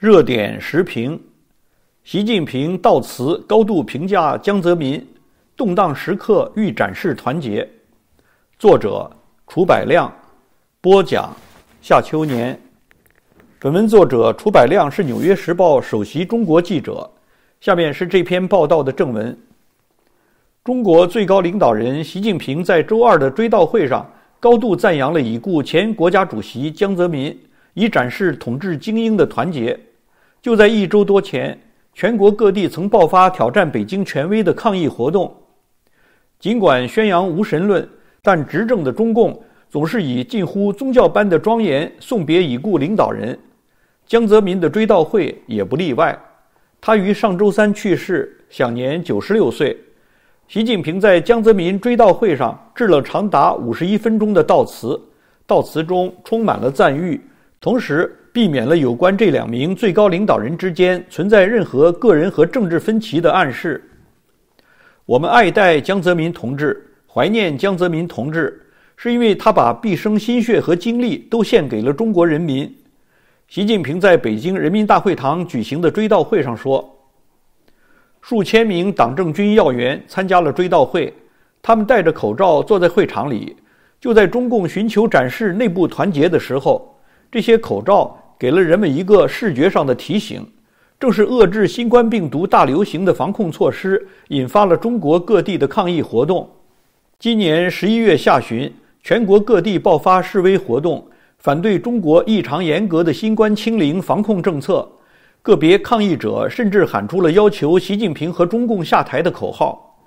热点时评：习近平悼词高度评价江泽民，动荡时刻欲展示团结。作者：楚百亮，播讲：夏秋年。本文作者楚百亮是《纽约时报》首席中国记者。下面是这篇报道的正文：中国最高领导人习近平在周二的追悼会上，高度赞扬了已故前国家主席江泽民，以展示统治精英的团结。就在一周多前，全国各地曾爆发挑战北京权威的抗议活动。尽管宣扬无神论，但执政的中共总是以近乎宗教般的庄严送别已故领导人江泽民的追悼会也不例外。他于上周三去世，享年九十六岁。习近平在江泽民追悼会上致了长达五十一分钟的悼词，悼词中充满了赞誉，同时。避免了有关这两名最高领导人之间存在任何个人和政治分歧的暗示。我们爱戴江泽民同志，怀念江泽民同志，是因为他把毕生心血和精力都献给了中国人民。习近平在北京人民大会堂举行的追悼会上说：“数千名党政军要员参加了追悼会，他们戴着口罩坐在会场里。就在中共寻求展示内部团结的时候，这些口罩。”给了人们一个视觉上的提醒。正是遏制新冠病毒大流行的防控措施，引发了中国各地的抗议活动。今年十一月下旬，全国各地爆发示威活动，反对中国异常严格的新冠清零防控政策。个别抗议者甚至喊出了要求习近平和中共下台的口号。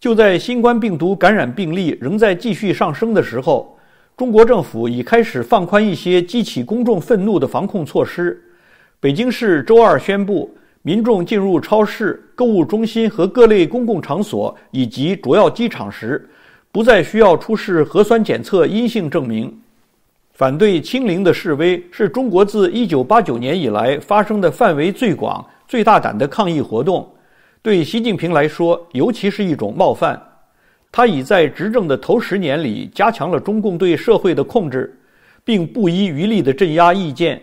就在新冠病毒感染病例仍在继续上升的时候。中国政府已开始放宽一些激起公众愤怒的防控措施。北京市周二宣布，民众进入超市、购物中心和各类公共场所以及主要机场时，不再需要出示核酸检测阴性证明。反对清零的示威是中国自1989年以来发生的范围最广、最大胆的抗议活动，对习近平来说，尤其是一种冒犯。他已在执政的头十年里加强了中共对社会的控制，并不遗余力地镇压意见。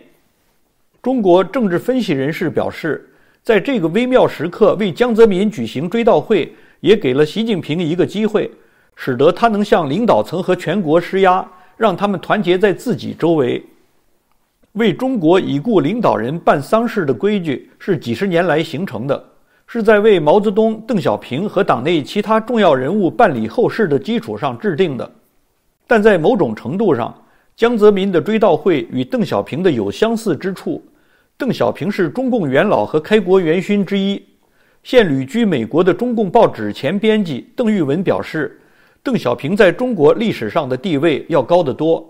中国政治分析人士表示，在这个微妙时刻为江泽民举行追悼会，也给了习近平一个机会，使得他能向领导层和全国施压，让他们团结在自己周围。为中国已故领导人办丧事的规矩是几十年来形成的。是在为毛泽东、邓小平和党内其他重要人物办理后事的基础上制定的，但在某种程度上，江泽民的追悼会与邓小平的有相似之处。邓小平是中共元老和开国元勋之一。现旅居美国的中共报纸前编辑邓玉文表示，邓小平在中国历史上的地位要高得多。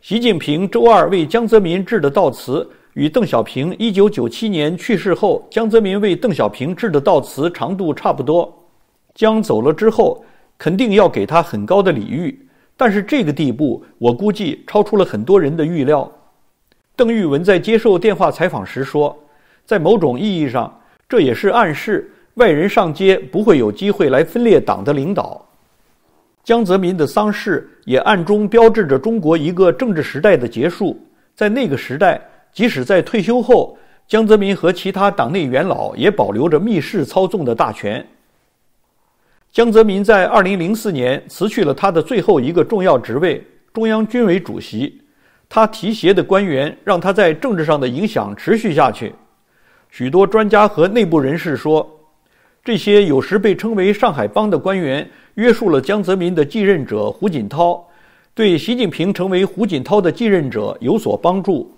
习近平周二为江泽民致的悼词。与邓小平一九九七年去世后，江泽民为邓小平致的悼词长度差不多。江走了之后，肯定要给他很高的礼遇，但是这个地步，我估计超出了很多人的预料。邓玉文在接受电话采访时说：“在某种意义上，这也是暗示外人上街不会有机会来分裂党的领导。”江泽民的丧事也暗中标志着中国一个政治时代的结束，在那个时代。即使在退休后，江泽民和其他党内元老也保留着密室操纵的大权。江泽民在2004年辞去了他的最后一个重要职位——中央军委主席。他提携的官员让他在政治上的影响持续下去。许多专家和内部人士说，这些有时被称为“上海帮”的官员约束了江泽民的继任者胡锦涛，对习近平成为胡锦涛的继任者有所帮助。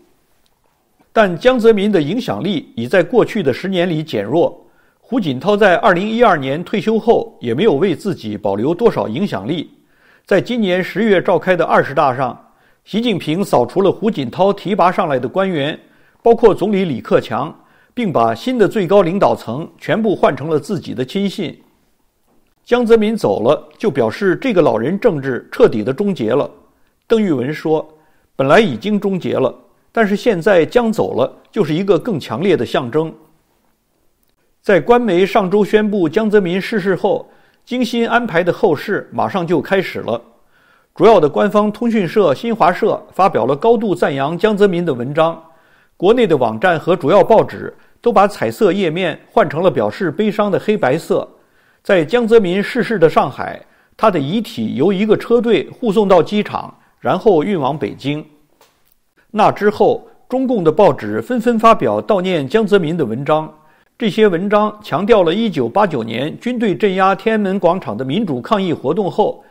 但江泽民的影响力已在过去的十年里减弱。胡锦涛在2012年退休后，也没有为自己保留多少影响力。在今年十月召开的二十大上，习近平扫除了胡锦涛提拔上来的官员，包括总理李克强，并把新的最高领导层全部换成了自己的亲信。江泽民走了，就表示这个老人政治彻底的终结了。邓玉文说：“本来已经终结了。”但是现在将走了，就是一个更强烈的象征。在官媒上周宣布江泽民逝世后，精心安排的后事马上就开始了。主要的官方通讯社新华社发表了高度赞扬江泽民的文章，国内的网站和主要报纸都把彩色页面换成了表示悲伤的黑白色。在江泽民逝世的上海，他的遗体由一个车队护送到机场，然后运往北京。那之后，中共的报纸纷纷发表悼念江泽民的文章。这些文章强调了1989年军队镇压天安门广场的民主抗议活动后，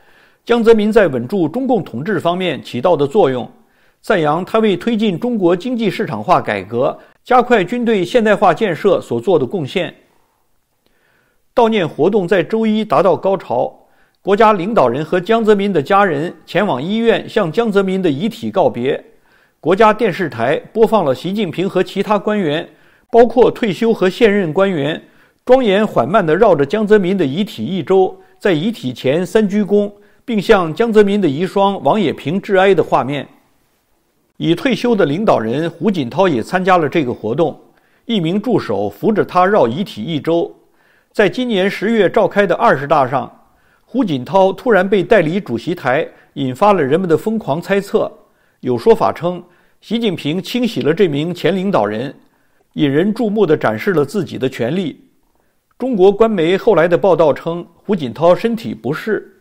江泽民在稳住中共统治方面起到的作用，赞扬他为推进中国经济市场化改革、加快军队现代化建设所做的贡献。悼念活动在周一达到高潮，国家领导人和江泽民的家人前往医院向江泽民的遗体告别。国家电视台播放了习近平和其他官员，包括退休和现任官员，庄严缓慢地绕着江泽民的遗体一周，在遗体前三鞠躬，并向江泽民的遗孀王冶平致哀的画面。已退休的领导人胡锦涛也参加了这个活动，一名助手扶着他绕遗体一周。在今年十月召开的二十大上，胡锦涛突然被带离主席台，引发了人们的疯狂猜测。有说法称，习近平清洗了这名前领导人，引人注目的展示了自己的权力。中国官媒后来的报道称，胡锦涛身体不适。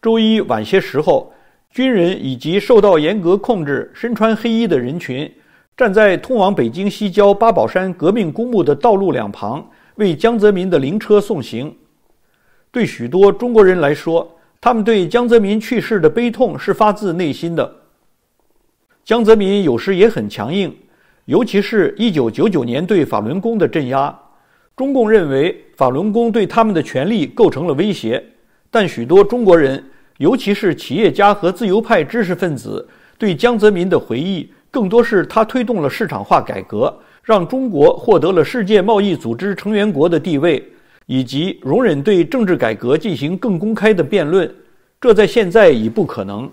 周一晚些时候，军人以及受到严格控制、身穿黑衣的人群站在通往北京西郊八宝山革命公墓的道路两旁，为江泽民的灵车送行。对许多中国人来说，他们对江泽民去世的悲痛是发自内心的。江泽民有时也很强硬，尤其是一九九九年对法轮功的镇压。中共认为法轮功对他们的权利构成了威胁，但许多中国人，尤其是企业家和自由派知识分子，对江泽民的回忆更多是他推动了市场化改革，让中国获得了世界贸易组织成员国的地位。以及容忍对政治改革进行更公开的辩论，这在现在已不可能。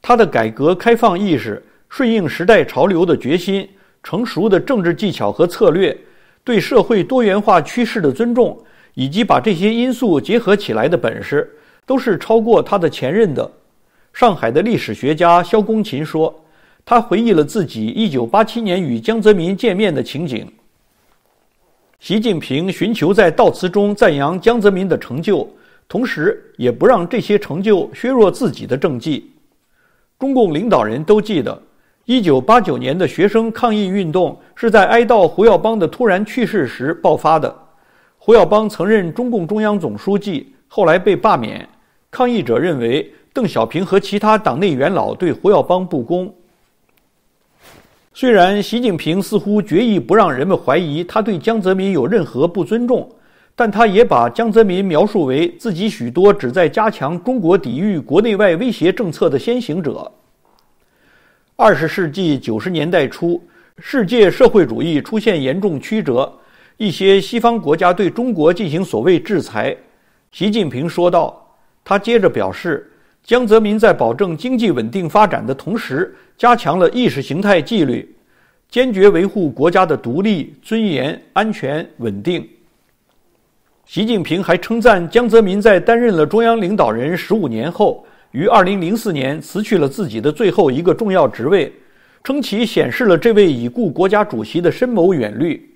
他的改革开放意识、顺应时代潮流的决心、成熟的政治技巧和策略、对社会多元化趋势的尊重，以及把这些因素结合起来的本事，都是超过他的前任的。上海的历史学家萧公琴说，他回忆了自己1987年与江泽民见面的情景。习近平寻求在悼词中赞扬江泽民的成就，同时也不让这些成就削弱自己的政绩。中共领导人都记得，1989年的学生抗议运动是在哀悼胡耀邦的突然去世时爆发的。胡耀邦曾任中共中央总书记，后来被罢免。抗议者认为邓小平和其他党内元老对胡耀邦不公。虽然习近平似乎决意不让人们怀疑他对江泽民有任何不尊重，但他也把江泽民描述为自己许多旨在加强中国抵御国内外威胁政策的先行者。二十世纪九十年代初，世界社会主义出现严重曲折，一些西方国家对中国进行所谓制裁。习近平说道，他接着表示。江泽民在保证经济稳定发展的同时，加强了意识形态纪律，坚决维护国家的独立、尊严、安全、稳定。习近平还称赞江泽民在担任了中央领导人十五年后，于2004年辞去了自己的最后一个重要职位，称其显示了这位已故国家主席的深谋远虑。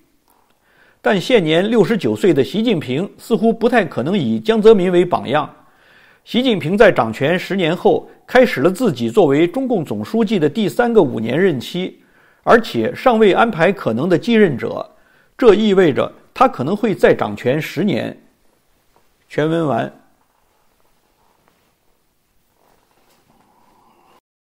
但现年六十九岁的习近平似乎不太可能以江泽民为榜样。习近平在掌权十年后，开始了自己作为中共总书记的第三个五年任期，而且尚未安排可能的继任者，这意味着他可能会再掌权十年。全文完。